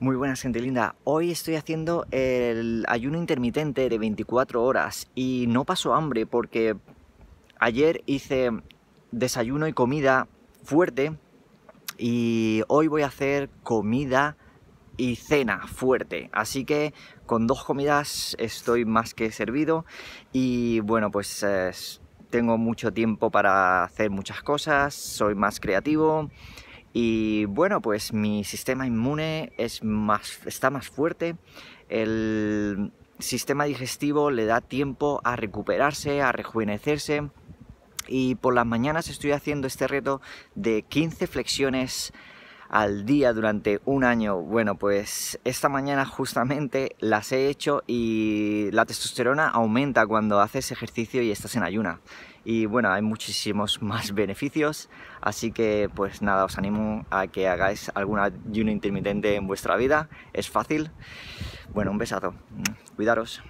Muy buenas gente linda, hoy estoy haciendo el ayuno intermitente de 24 horas y no paso hambre porque ayer hice desayuno y comida fuerte y hoy voy a hacer comida y cena fuerte, así que con dos comidas estoy más que servido y bueno pues eh, tengo mucho tiempo para hacer muchas cosas, soy más creativo y bueno, pues mi sistema inmune es más, está más fuerte, el sistema digestivo le da tiempo a recuperarse, a rejuvenecerse. Y por las mañanas estoy haciendo este reto de 15 flexiones al día durante un año. Bueno, pues esta mañana justamente las he hecho y la testosterona aumenta cuando haces ejercicio y estás en ayuna. Y bueno, hay muchísimos más beneficios, así que pues nada, os animo a que hagáis alguna ayuno intermitente en vuestra vida, es fácil. Bueno, un besazo, cuidaros.